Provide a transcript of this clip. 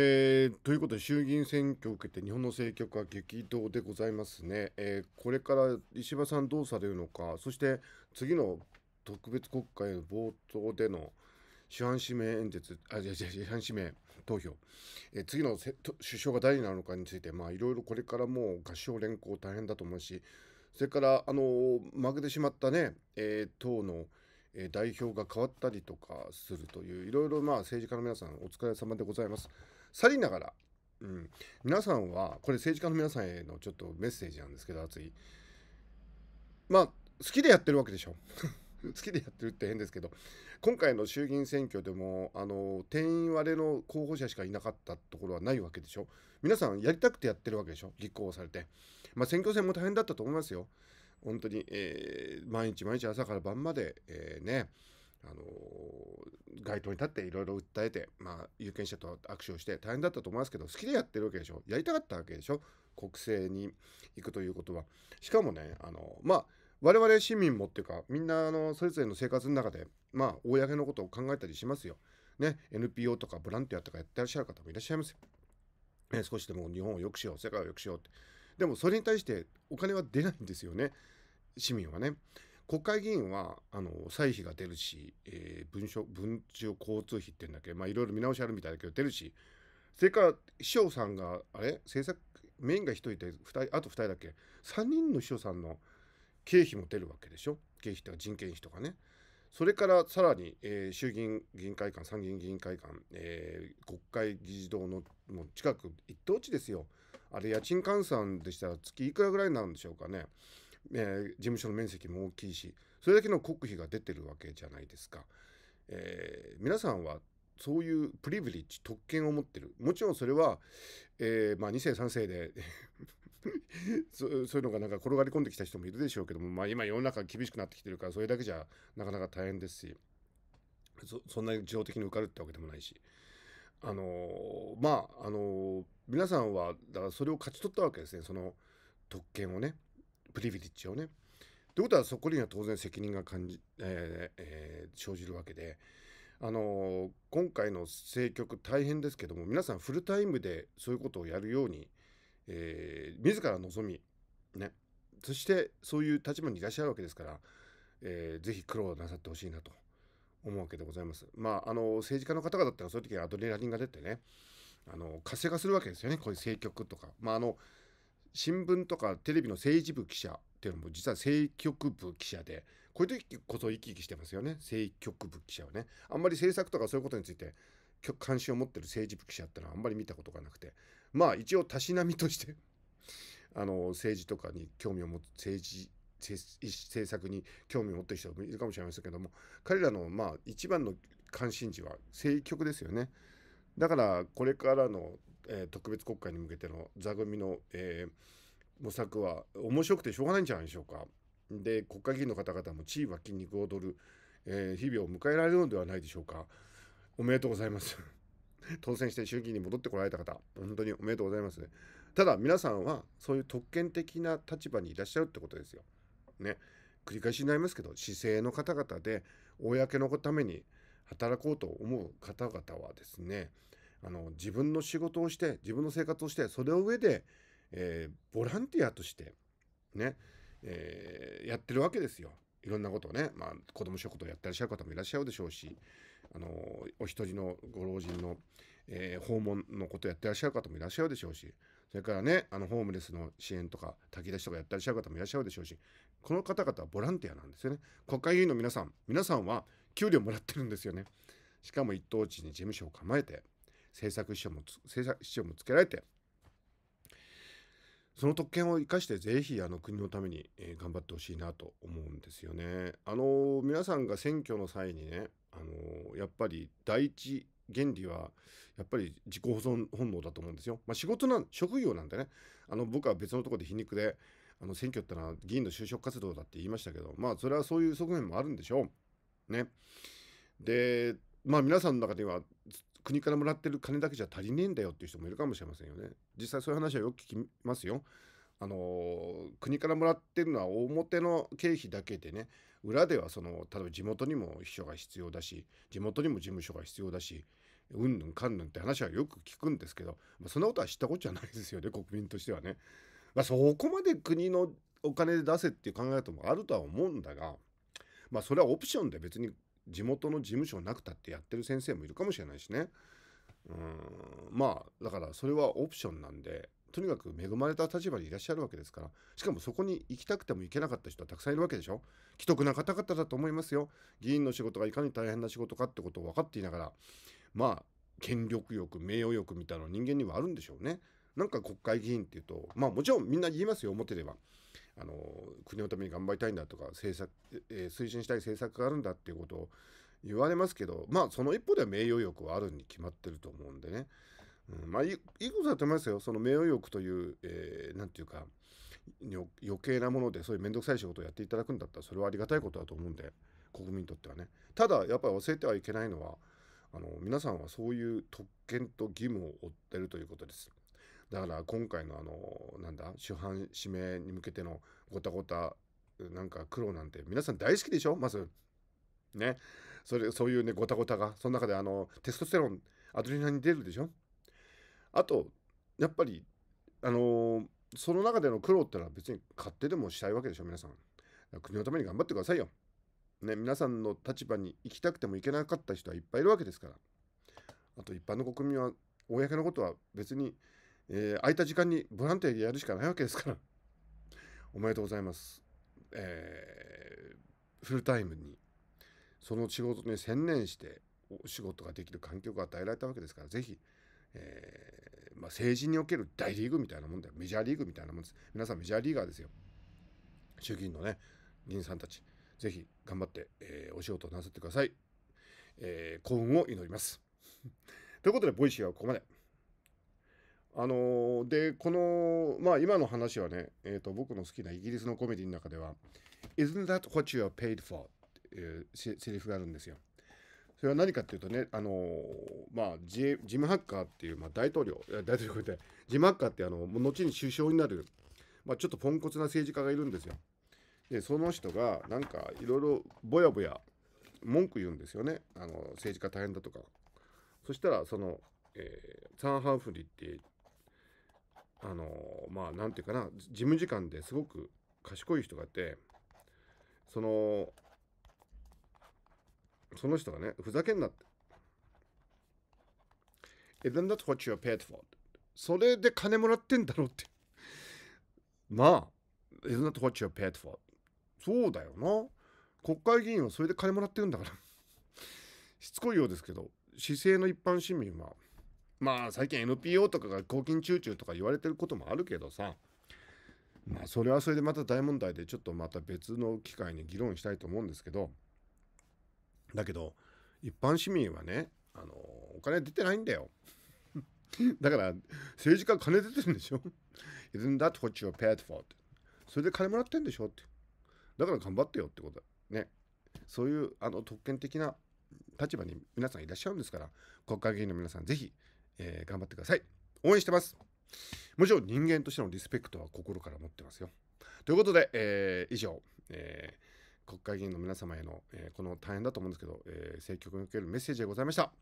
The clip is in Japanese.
えー、ということで衆議院選挙を受けて日本の政局は激動でございますね、えー、これから石破さんどうされるのかそして次の特別国会の冒頭での主犯指名演説あ違う違う違反指名投票、えー、次の首相が誰になるのかについていろいろこれからもう合唱連行大変だと思うしそれからあの負けてしまったね、え党の代表が変わったりとかするといういろいろまあ政治家の皆さんお疲れ様でございます。さりながら、うん、皆さんは、これ政治家の皆さんへのちょっとメッセージなんですけど、熱い。まあ、好きでやってるわけでしょ。好きでやってるって変ですけど、今回の衆議院選挙でも、あの、定員割れの候補者しかいなかったところはないわけでしょ。皆さんやりたくてやってるわけでしょ、立候補されて。まあ、選挙戦も大変だったと思いますよ。本当に、えー、毎日毎日朝から晩まで、えー、ね、あの街頭に立っていろいろ訴えて、まあ、有権者と握手をして大変だったと思いますけど好きでやってるわけでしょやりたかったわけでしょ国政に行くということはしかもねあのまあ我々市民もっていうかみんなあのそれぞれの生活の中でまあ公のことを考えたりしますよ。ね、NPO とかボランティアとかやってらっしゃる方もいらっしゃいますよ。ね、少しでも日本を良くしよう世界を良くしようってでもそれに対してお金は出ないんですよね市民はね。国会議員はあの歳費が出るし、えー、文書文書交通費っていうんだっけ、まあ、いろいろ見直しあるみたいだけど出るしそれから秘書さんがあれ政策メインが1人で2人あと2人だっけ3人の秘書さんの経費も出るわけでしょ経費とか人件費とかねそれからさらに、えー、衆議院議員会館参議院議員会館、えー、国会議事堂のもう近く一等地ですよあれ家賃換算でしたら月いくらぐらいになるんでしょうかねえー、事務所の面積も大きいしそれだけの国費が出てるわけじゃないですか、えー、皆さんはそういうプリビリッジ特権を持ってるもちろんそれは、えー、まあ、2世3世で そういうのがなんか転がり込んできた人もいるでしょうけども、まあ、今世の中厳しくなってきてるからそれだけじゃなかなか大変ですしそんなに自動的に受かるってわけでもないし。あのまああの皆さんはだからそれを勝ち取ったわけですねその特権をねプリビリッジをね。ということはそこには当然責任が感じ、えーえー、生じるわけで、あのー、今回の政局大変ですけども皆さんフルタイムでそういうことをやるように、えー、自ら望み、ね、そしてそういう立場にいらっしゃるわけですから、えー、ぜひ苦労なさってほしいなと思うわけでございます。まあ、あの政治家の方々ってらそういう時にアドレナリンが出てねあの活性化するわけですよねこういう政局とか。まああの新聞とかテレビの政治部記者っていうのも実は政局部記者でこういう時こそ生き生きしてますよね政局部記者はねあんまり政策とかそういうことについて関心を持ってる政治部記者ってのはあんまり見たことがなくてまあ一応たしなみとして あの政治とかに興味を持つ政治政策に興味を持ってる人もいるかもしれませんけども彼らのまあ一番の関心事は政局ですよねだからこれからのえー、特別国会に向けての座組の、えー、模索は面白くてしょうがないんじゃないでしょうか。で国会議員の方々も地位は筋肉を踊る、えー、日々を迎えられるのではないでしょうか。おめでとうございます。当選して衆議院に戻ってこられた方、本当におめでとうございますね。ただ皆さんはそういう特権的な立場にいらっしゃるってことですよ。ね。繰り返しになりますけど、市政の方々で公のために働こうと思う方々はですね、あの自分の仕事をして自分の生活をしてそれを上で、えー、ボランティアとしてね、えー、やってるわけですよいろんなことをね、まあ、子ども食堂やってらっしゃる方もいらっしゃるでしょうしあのお一人のご老人の、えー、訪問のことをやってらっしゃる方もいらっしゃるでしょうしそれからねあのホームレスの支援とか炊き出しとかやってらっしゃる方もいらっしゃるでしょうしこの方々はボランティアなんですよね国会議員の皆さん皆さんは給料もらってるんですよねしかも一等地に事務所を構えて政策秘書も政策秘書もつけられてその特権を生かしてぜひあの国のために、えー、頑張ってほしいなと思うんですよね。あのー、皆さんが選挙の際にね、あのー、やっぱり第一原理はやっぱり自己保存本能だと思うんですよ。まあ、仕事なん職業なんでねあの僕は別のところで皮肉であの選挙ってのは議員の就職活動だって言いましたけどまあそれはそういう側面もあるんでしょう。ね。でまあ皆さんの中では国からもらってる金だけじゃ足りねえんだよっていう人もいるかもしれませんよね。実際そういう話はよく聞きますよ。あの国からもらってるのは表の経費だけでね裏ではその例えば地元にも秘書が必要だし地元にも事務所が必要だしうんぬんかんぬんって話はよく聞くんですけど、まあ、そんなことは知ったことじゃないですよね国民としてはね。まあ、そこまで国のお金で出せっていう考え方もあるとは思うんだが、まあ、それはオプションで別に地元の事務所なくたってやってる先生もいるかもしれないしねうんまあだからそれはオプションなんでとにかく恵まれた立場にいらっしゃるわけですからしかもそこに行きたくても行けなかった人はたくさんいるわけでしょ既得な方々だと思いますよ議員の仕事がいかに大変な仕事かってことを分かっていながらまあ権力欲名誉欲みたいなの人間にはあるんでしょうねなんか国会議員っていうとまあもちろんみんな言いますよ表ではあの国のために頑張りたいんだとか政策、えー、推進したい政策があるんだっていうことを言われますけどまあその一方では名誉欲はあるに決まってると思うんでね、うん、まあいいことだと思いますよその名誉欲という何、えー、て言うか余計なものでそういう面倒くさい仕事をやっていただくんだったらそれはありがたいことだと思うんで国民にとってはねただやっぱり忘れてはいけないのはあの皆さんはそういう特権と義務を負ってるということです。だから今回のあの、なんだ、主犯指名に向けてのごたごた、なんか苦労なんて皆さん大好きでしょまず。ね。それ、そういうね、ごたごたが。その中であの、テストステロン、アドレナリン出るでしょあと、やっぱり、あのその中での苦労ってのは別に勝手でもしたいわけでしょ、皆さん。国のために頑張ってくださいよ。ね、皆さんの立場に行きたくても行けなかった人はいっぱいいるわけですから。あと一般の国民は、公のことは別にえー、空いた時間にボランティアでやるしかないわけですから、おめでとうございます。えー、フルタイムに、その仕事に専念して、お仕事ができる環境が与えられたわけですから、ぜひ、えー、まあ、政治における大リーグみたいなもんだよ。メジャーリーグみたいなもんです。皆さんメジャーリーガーですよ。衆議院のね、議員さんたち、ぜひ頑張って、えー、お仕事をなさってください。えー、幸運を祈ります。ということで、ボイシーはここまで。あのー、でこの、まあ、今の話はね、えーと、僕の好きなイギリスのコメディの中では「Isn't that what you are paid for?」っていうセリフがあるんですよ。それは何かっていうとね、あのー、まあジ、ジム・ハッカーっていう、まあ、大統領大統領でジム・ハッカーってあの後に首相になる、まあ、ちょっとポンコツな政治家がいるんですよ。でその人がなんかいろいろぼやぼや文句言うんですよねあの政治家大変だとか。そしたらその、えー、サン・ハンフリーってあのまあ何て言うかな事務次官ですごく賢い人がいてそのその人がねふざけんなって。え、then that's what you're paid for. それで金もらってんだろうって。まあ、isn't that what you're paid for? そうだよな。国会議員はそれで金もらってるんだから。しつこいようですけど、市政の一般市民はまあ最近 NPO とかが公金中中とか言われてることもあるけどさまあそれはそれでまた大問題でちょっとまた別の機会に議論したいと思うんですけどだけど一般市民はねあのお金出てないんだよ だから政治家金出てるんでしょ Isn't that what you're paid for? ってそれで金もらってんでしょってだから頑張ってよってことだねそういうあの特権的な立場に皆さんいらっしゃるんですから国会議員の皆さんぜひえー、頑張ってください。応援してます。もちろん人間としてのリスペクトは心から持ってますよ。ということで、えー、以上、えー、国会議員の皆様への、えこの大変だと思うんですけど、え政局におけるメッセージでございました。